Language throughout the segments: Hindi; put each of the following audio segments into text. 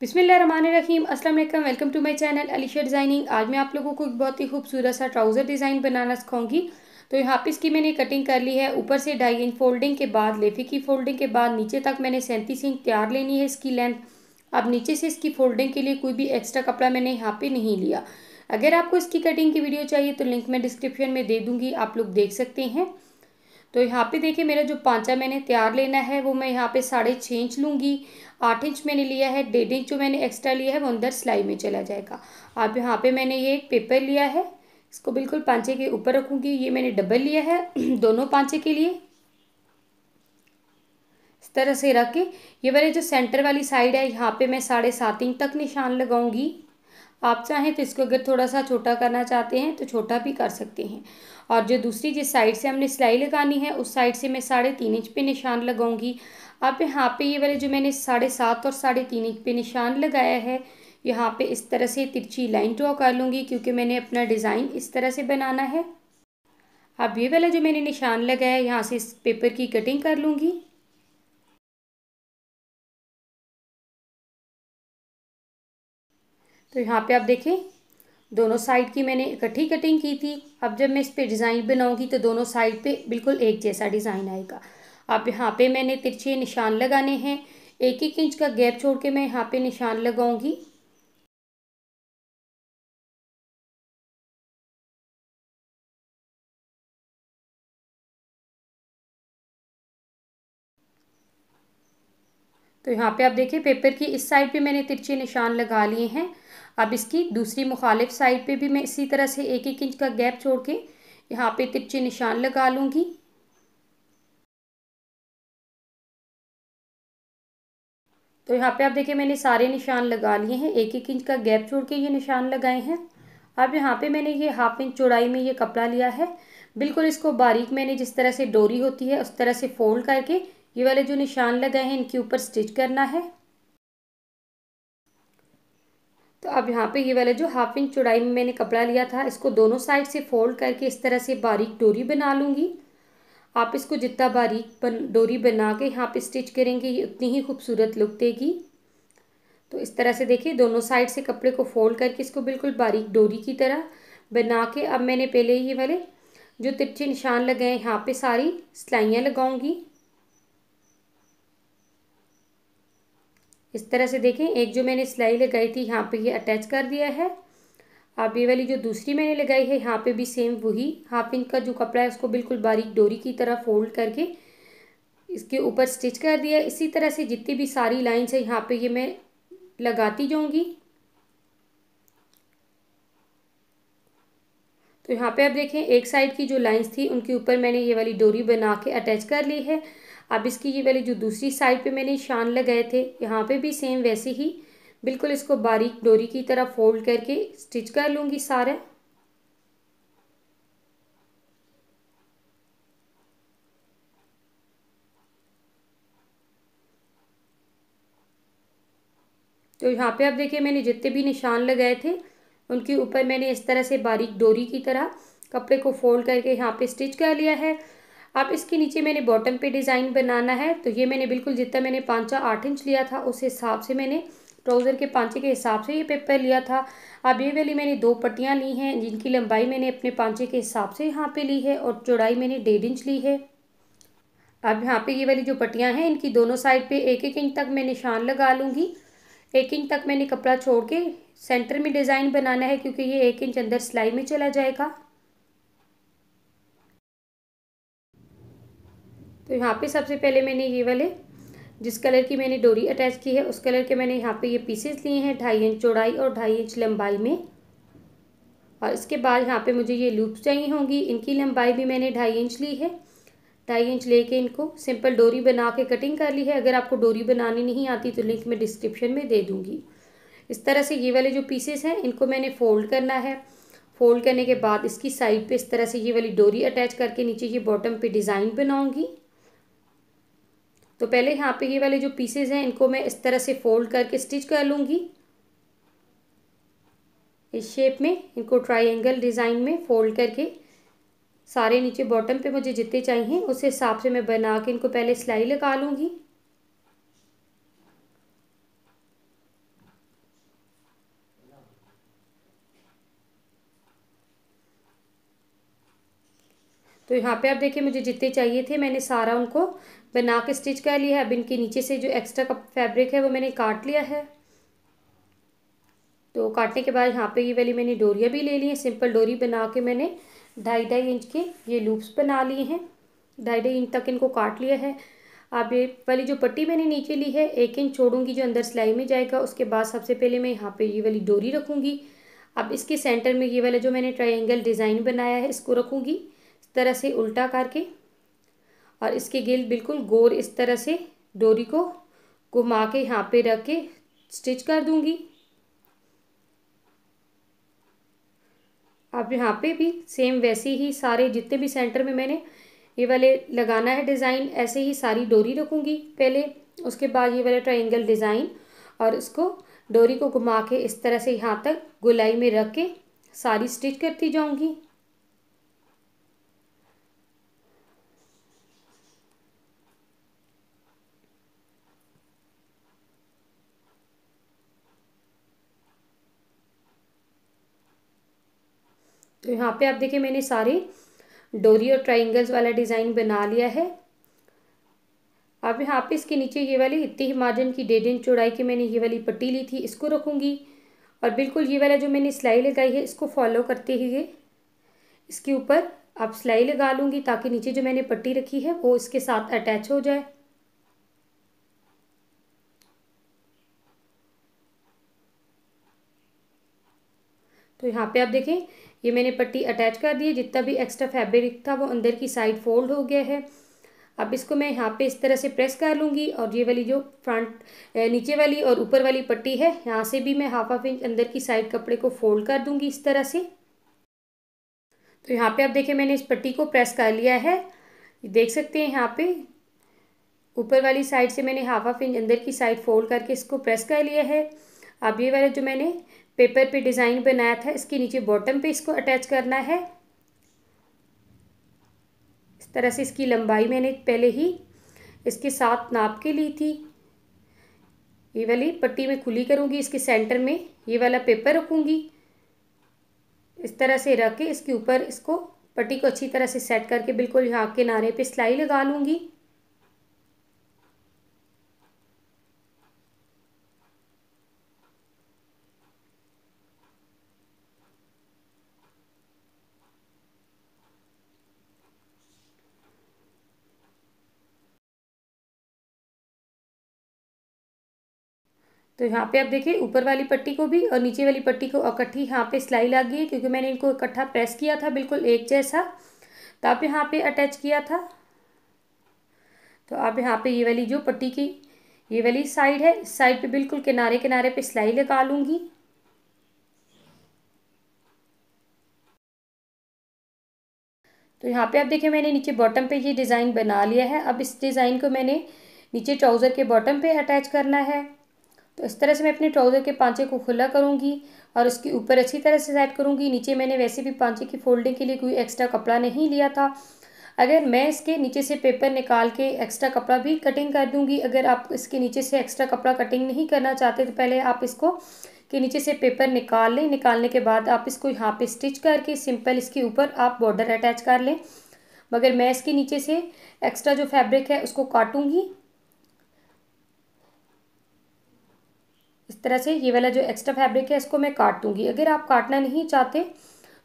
बिसमीम अस्सलाम वालेकुम welcome to my channel Alisha designing आज मैं आप लोगों को एक बहुत ही खूबसूरत सा ट्राउज़र डिज़ाइन बनाना सिखाऊंगी तो यहाँ पे इसकी मैंने कटिंग कर ली है ऊपर से ढाई इंच फोल्डिंग के बाद लेफे की फोल्डिंग के बाद नीचे तक मैंने सैंतीस इंच तैयार लेनी है इसकी लेंथ अब नीचे से इसकी फोल्डिंग के लिए कोई भी एक्स्ट्रा कपड़ा मैंने यहाँ पर नहीं लिया अगर आपको इसकी कटिंग की वीडियो चाहिए तो लिंक मैं डिस्क्रिप्शन में दे दूँगी आप लोग देख सकते हैं तो यहाँ पे देखिए मेरा जो पाँचा मैंने तैयार लेना है वो मैं यहाँ पे साढ़े छः इंच लूँगी आठ इंच मैंने लिया है डेढ़ इंच जो मैंने एक्स्ट्रा लिया है वो अंदर सिलाई में चला जाएगा अब यहाँ पे मैंने ये एक पेपर लिया है इसको बिल्कुल पाँचे के ऊपर रखूँगी ये मैंने डबल लिया है दोनों पाँचे के लिए इस तरह से रख के ये वाले जो सेंटर वाली साइड है यहाँ पर मैं साढ़े सात इंच तक निशान लगाऊँगी आप चाहें तो इसको अगर थोड़ा सा छोटा करना चाहते हैं तो छोटा भी कर सकते हैं और जो दूसरी जिस साइड से हमने सिलाई लगानी है उस साइड से मैं साढ़े तीन इंच पे निशान लगाऊंगी आप यहाँ पे ये वाले जो मैंने साढ़े सात और साढ़े तीन इंच पे निशान लगाया है यहाँ पे इस तरह से तिरछी लाइन ड्रॉ कर लूँगी क्योंकि मैंने अपना डिज़ाइन इस तरह से बनाना है अब ये वाला जो मैंने निशान लगाया है यहाँ से इस पेपर की कटिंग कर लूँगी तो यहाँ पे आप देखें दोनों साइड की मैंने इकट्ठी कटिंग की थी अब जब मैं इस पर डिज़ाइन बनाऊँगी तो दोनों साइड पे बिल्कुल एक जैसा डिज़ाइन आएगा अब यहाँ पे मैंने तिरछे निशान लगाने हैं एक एक इंच का गैप छोड़ के मैं यहाँ पे निशान लगाऊंगी तो यहाँ पे आप देखिए पेपर की इस साइड पे मैंने तिरछे निशान लगा लिए हैं अब इसकी दूसरी मुखालिफ साइड पे भी मैं इसी तरह से एक एक इंच का गैप छोड़ के यहाँ पे तिरछे निशान लगा लूँगी तो यहाँ पे आप देखिए मैंने सारे निशान लगा लिए हैं एक एक इंच का गैप छोड़ के ये निशान लगाए हैं अब यहाँ पे मैंने ये हाफ इंच चौड़ाई में ये कपड़ा लिया है बिल्कुल इसको बारीक मैंने जिस तरह से डोरी होती है उस तरह से फोल्ड करके ये वाले जो निशान लगाए हैं इनके ऊपर स्टिच करना है तो अब यहाँ पे ये वाला जो हाफ इंच चौड़ाई में मैंने कपड़ा लिया था इसको दोनों साइड से फोल्ड करके इस तरह से बारीक डोरी बना लूँगी आप इसको जितना बारीक बन डोरी बना के यहाँ पे स्टिच करेंगे ये उतनी ही खूबसूरत लुक देगी तो इस तरह से देखिए दोनों साइड से कपड़े को फोल्ड करके इसको बिल्कुल बारीक डोरी की तरह बना के अब मैंने पहले ये वाले जो तिरछे निशान लगे हैं यहाँ पे सारी सिलाइयाँ लगाऊंगी इस तरह से देखें एक जो मैंने सिलाई लगाई थी यहाँ पे ये अटैच कर दिया है अब ये वाली जो दूसरी मैंने लगाई है यहाँ पे भी सेम वही हाफ इंच का जो कपड़ा है उसको बिल्कुल बारीक डोरी की तरह फोल्ड करके इसके ऊपर स्टिच कर दिया इसी तरह से जितनी भी सारी लाइन्स है यहाँ पे ये मैं लगाती जाऊँगी तो यहाँ पे आप देखें एक साइड की जो लाइंस थी उनके ऊपर मैंने ये वाली डोरी बना के अटैच कर ली है अब इसकी ये वाली जो दूसरी साइड पे मैंने निशान लगाए थे यहाँ पे भी सेम वैसे ही बिल्कुल इसको बारीक डोरी की तरह फोल्ड करके स्टिच कर लूँगी सारा तो यहाँ पे आप देखिए मैंने जितने भी निशान लगाए थे उनके ऊपर मैंने इस तरह से बारीक डोरी की तरह कपड़े को फोल्ड करके यहाँ पे स्टिच कर लिया है अब इसके नीचे मैंने बॉटम पे डिज़ाइन बनाना है तो ये मैंने बिल्कुल जितना मैंने पाँचा आठ इंच लिया था उस हिसाब से मैंने ट्राउज़र के पाँचे के हिसाब से ये पेपर लिया था अब ये वाली मैंने दो पट्टियाँ ली हैं जिनकी लंबाई मैंने अपने पाँचे के हिसाब से यहाँ पर ली है और चौड़ाई मैंने डेढ़ इंच ली है अब यहाँ पर ये वाली जो पट्टियाँ हैं इनकी दोनों साइड पर एक एक इंच तक मैं निशान लगा लूँगी एक इंच तक मैंने कपड़ा छोड़ के सेंटर में डिज़ाइन बनाना है क्योंकि ये एक इंच अंदर सिलाई में चला जाएगा तो यहाँ पे सबसे पहले मैंने ये वाले जिस कलर की मैंने डोरी अटैच की है उस कलर के मैंने यहाँ पे ये पीसेस लिए हैं ढाई इंच चौड़ाई और ढाई इंच लंबाई में और इसके बाद यहाँ पे मुझे ये लूप्स चाहिए होंगी इनकी लंबाई भी मैंने ढाई इंच ली है ढाई इंच लेके इनको सिंपल डोरी बना के कटिंग कर ली है अगर आपको डोरी बनानी नहीं आती तो लिंक मैं डिस्क्रिप्शन में दे दूँगी इस तरह से ये वाले जो पीसेस हैं इनको मैंने फोल्ड करना है फोल्ड करने के बाद इसकी साइड पे इस तरह से ये वाली डोरी अटैच करके नीचे ये बॉटम पे डिज़ाइन बनाऊंगी तो पहले यहाँ पे ये वाले जो पीसेज हैं इनको मैं इस तरह से फोल्ड करके स्टिच कर लूँगी इस शेप में इनको ट्राइंगल डिज़ाइन में फोल्ड करके सारे नीचे बॉटम पे मुझे जितने चाहिए उस हिसाब से मैं बना के इनको पहले सिलाई लगा लूँगी तो यहाँ पे आप देखिए मुझे जितने चाहिए थे मैंने सारा उनको बना के स्टिच कर लिया है अब इनके नीचे से जो एक्स्ट्रा का फैब्रिक है वो मैंने काट लिया है तो काटने के बाद यहाँ पे ये वाली मैंने डोरियाँ भी ले ली हैं सिंपल डोरी बना के मैंने ढाई ढाई इंच के ये लूप्स बना लिए हैं ढाई ढाई इंच तक इनको काट लिया है अब ये वाली जो पट्टी मैंने नीचे ली है एक इंच छोड़ूंगी जो अंदर सिलाई में जाएगा उसके बाद सबसे पहले मैं यहाँ पे ये वाली डोरी रखूँगी अब इसके सेंटर में ये वाला जो मैंने ट्राइंगल डिज़ाइन बनाया है इसको रखूँगी तरह से उल्टा करके और इसके गिल बिल्कुल गोर इस तरह से डोरी को घुमा के यहाँ पे रख के स्टिच कर दूंगी अब यहाँ पे भी सेम वैसे ही सारे जितने भी सेंटर में मैंने ये वाले लगाना है डिज़ाइन ऐसे ही सारी डोरी रखूँगी पहले उसके बाद ये वाला ट्राइंगल डिज़ाइन और इसको डोरी को घुमा के इस तरह से यहाँ तक गुलाई में रख के सारी स्टिच करती जाऊँगी तो यहाँ पे आप देखिए मैंने सारे डोरी और ट्राइंगल्स वाला डिज़ाइन बना लिया है अब यहाँ पे इसके नीचे ये वाली इतनी ही मार्जिन की डेढ़ इंच चौड़ाई की मैंने ये वाली पट्टी ली थी इसको रखूँगी और बिल्कुल ये वाला जो मैंने सिलाई लगाई है इसको फॉलो करते हुए इसके ऊपर आप सिलाई लगा लूँगी ताकि नीचे जो मैंने पट्टी रखी है वो इसके साथ अटैच हो जाए तो यहाँ पे आप देखें ये मैंने पट्टी अटैच कर दी है जितना भी एक्स्ट्रा फैब्रिक था वो अंदर की साइड फोल्ड हो गया है अब इसको मैं यहाँ पे इस तरह से प्रेस कर लूँगी और ये वाली जो फ्रंट नीचे वाली और ऊपर वाली पट्टी है यहाँ से भी मैं हाफ हाफ इंच अंदर की साइड कपड़े को फोल्ड कर दूँगी इस तरह से तो यहाँ पे आप देखें मैंने इस पट्टी को प्रेस कर लिया है देख सकते हैं यहाँ पे ऊपर वाली साइड से मैंने हाफ हाफ इंच अंदर की साइड फोल्ड करके इसको प्रेस कर लिया है अब ये वाला जो मैंने पेपर पे डिज़ाइन बनाया था इसके नीचे बॉटम पे इसको अटैच करना है इस तरह से इसकी लंबाई मैंने पहले ही इसके साथ नाप के ली थी ये वाली पट्टी में खुली करूँगी इसके सेंटर में ये वाला पेपर रखूँगी इस तरह से रख के इसके ऊपर इसको पट्टी को अच्छी तरह से सेट करके बिल्कुल यहाँ किनारे पे सिलाई लगा लूँगी तो यहाँ पे आप देखिए ऊपर वाली पट्टी को भी और नीचे वाली पट्टी को इकट्ठी यहाँ पे सिलाई गई है क्योंकि मैंने इनको इकट्ठा प्रेस किया था बिल्कुल एक जैसा तो आप यहाँ पे अटैच किया था तो आप यहाँ पे ये वाली जो पट्टी की ये वाली साइड है साइड पे बिल्कुल किनारे किनारे पे सिलाई लगा लूँगी तो यहाँ पे आप देखिए मैंने नीचे बॉटम पे ये डिज़ाइन बना लिया है अब इस डिज़ाइन को मैंने नीचे ट्राउज़र के बॉटम पे अटैच करना है तो इस तरह से मैं अपने ट्राउज़र के पाँचे को खुला करूँगी और उसके ऊपर अच्छी तरह से सेट करूँगी नीचे मैंने वैसे भी पाँचे की फोल्डिंग के लिए कोई एक्स्ट्रा कपड़ा नहीं लिया था अगर मैं इसके नीचे से पेपर निकाल के एक्स्ट्रा कपड़ा भी कटिंग कर दूँगी अगर आप इसके नीचे से एक्स्ट्रा कपड़ा कटिंग नहीं करना चाहते तो पहले आप इसको के नीचे से पेपर निकाल लें निकालने के बाद आप इसको यहाँ पे स्टिच करके सिंपल इसके ऊपर आप बॉर्डर अटैच कर लें मगर मैं इसके नीचे से एक्स्ट्रा जो फैब्रिक है उसको काटूँगी तरह से ये वाला जो एक्स्ट्रा फैब्रिक है इसको मैं काट दूँगी अगर आप काटना नहीं चाहते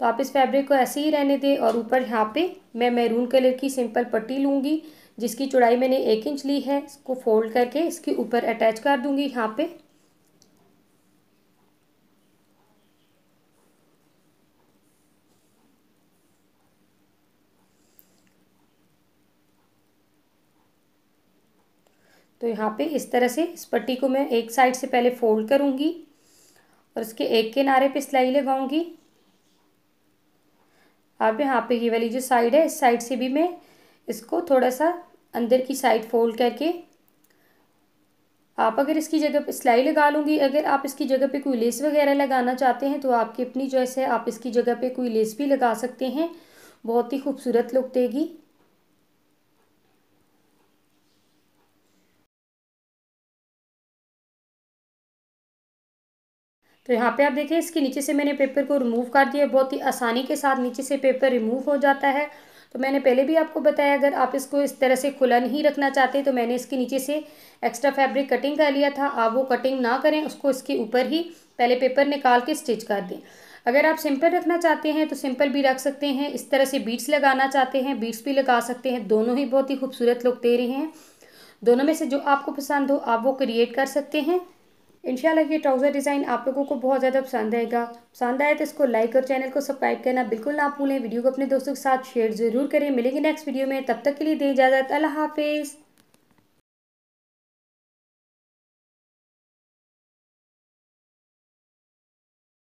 तो आप इस फैब्रिक को ऐसे ही रहने दें और ऊपर यहाँ पे मैं मैरून कलर की सिंपल पट्टी लूँगी जिसकी चौड़ाई मैंने एक इंच ली है इसको फोल्ड करके इसके ऊपर अटैच कर दूँगी यहाँ पे तो यहाँ पे इस तरह से इस पट्टी को मैं एक साइड से पहले फोल्ड करूँगी और उसके एक किनारे पे सिलाई लगाऊंगी अब यहाँ पे ये वाली जो साइड है इस साइड से भी मैं इसको थोड़ा सा अंदर की साइड फोल्ड करके आप अगर इसकी जगह पे सिलाई लगा लूँगी अगर आप इसकी जगह पे कोई लेस वगैरह लगाना चाहते हैं तो आपकी अपनी जैसे है आप इसकी जगह पे कोई लेस भी लगा सकते हैं बहुत ही खूबसूरत लुक देगी तो यहाँ पे आप देखें इसके नीचे से मैंने पेपर को रिमूव कर दिया बहुत ही आसानी के साथ नीचे से पेपर रिमूव हो जाता है तो मैंने पहले भी आपको बताया अगर आप इसको इस तरह से खुला नहीं रखना चाहते तो मैंने इसके नीचे से एक्स्ट्रा फैब्रिक कटिंग कर लिया था आप वो कटिंग ना करें उसको इसके ऊपर ही पहले पेपर निकाल के स्टिच कर दें अगर आप सिंपल रखना चाहते हैं तो सिंपल भी रख सकते हैं इस तरह से बीट्स लगाना चाहते हैं बीट्स भी लगा सकते हैं दोनों ही बहुत ही खूबसूरत लुक दे रहे हैं दोनों में से जो आपको पसंद हो आप वो क्रिएट कर सकते हैं इंशाल्लाह ये ट्राउज़र डिज़ाइन आप लोगों को बहुत ज़्यादा पसंद आएगा पसंद आए तो इसको लाइक और चैनल को सब्सक्राइब करना बिल्कुल ना भूलें वीडियो को अपने दोस्तों के साथ शेयर ज़रूर करें मिलेंगे नेक्स्ट वीडियो में तब तक के लिए दें इजाज़त अल्लाह हाफिज़